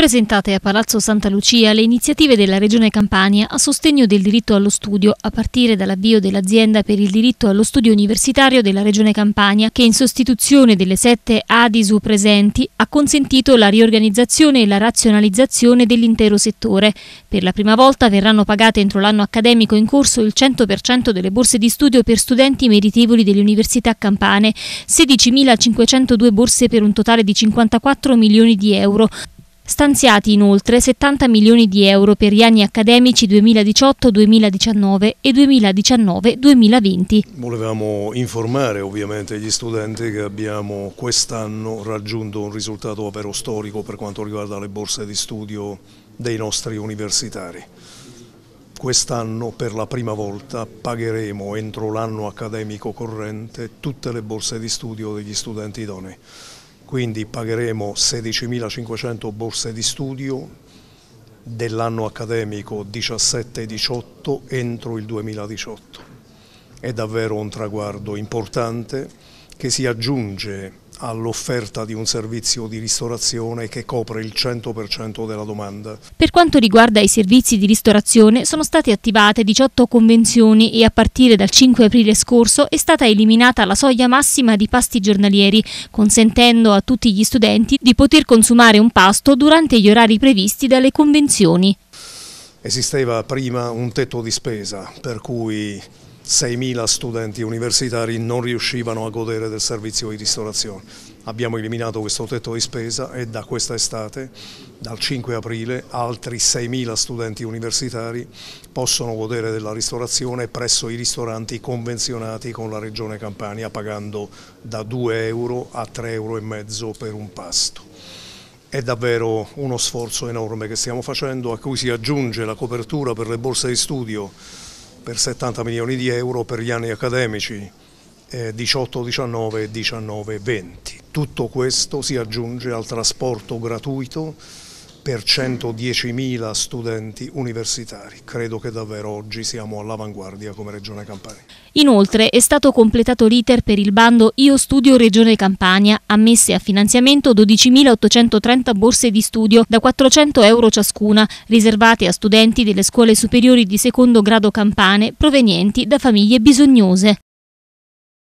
presentate a Palazzo Santa Lucia le iniziative della Regione Campania a sostegno del diritto allo studio, a partire dall'avvio dell'azienda per il diritto allo studio universitario della Regione Campania, che in sostituzione delle sette ADISU presenti ha consentito la riorganizzazione e la razionalizzazione dell'intero settore. Per la prima volta verranno pagate entro l'anno accademico in corso il 100% delle borse di studio per studenti meritevoli delle università campane, 16.502 borse per un totale di 54 milioni di euro, Stanziati inoltre 70 milioni di euro per gli anni accademici 2018-2019 e 2019-2020. Volevamo informare ovviamente gli studenti che abbiamo quest'anno raggiunto un risultato davvero storico per quanto riguarda le borse di studio dei nostri universitari quest'anno per la prima volta pagheremo entro l'anno accademico corrente tutte le borse di studio degli studenti idonei quindi pagheremo 16.500 borse di studio dell'anno accademico 17-18 entro il 2018. È davvero un traguardo importante che si aggiunge all'offerta di un servizio di ristorazione che copre il 100% della domanda. Per quanto riguarda i servizi di ristorazione sono state attivate 18 convenzioni e a partire dal 5 aprile scorso è stata eliminata la soglia massima di pasti giornalieri, consentendo a tutti gli studenti di poter consumare un pasto durante gli orari previsti dalle convenzioni. Esisteva prima un tetto di spesa, per cui 6.000 studenti universitari non riuscivano a godere del servizio di ristorazione. Abbiamo eliminato questo tetto di spesa e da questa estate, dal 5 aprile, altri 6.000 studenti universitari possono godere della ristorazione presso i ristoranti convenzionati con la Regione Campania pagando da 2 euro a 3,5 euro per un pasto. È davvero uno sforzo enorme che stiamo facendo a cui si aggiunge la copertura per le borse di studio per 70 milioni di euro per gli anni accademici eh, 18-19 e 19-20. Tutto questo si aggiunge al trasporto gratuito per 110.000 studenti universitari. Credo che davvero oggi siamo all'avanguardia come Regione Campania. Inoltre è stato completato l'iter per il bando Io Studio Regione Campania, ammesse a finanziamento 12.830 borse di studio da 400 euro ciascuna, riservate a studenti delle scuole superiori di secondo grado campane provenienti da famiglie bisognose.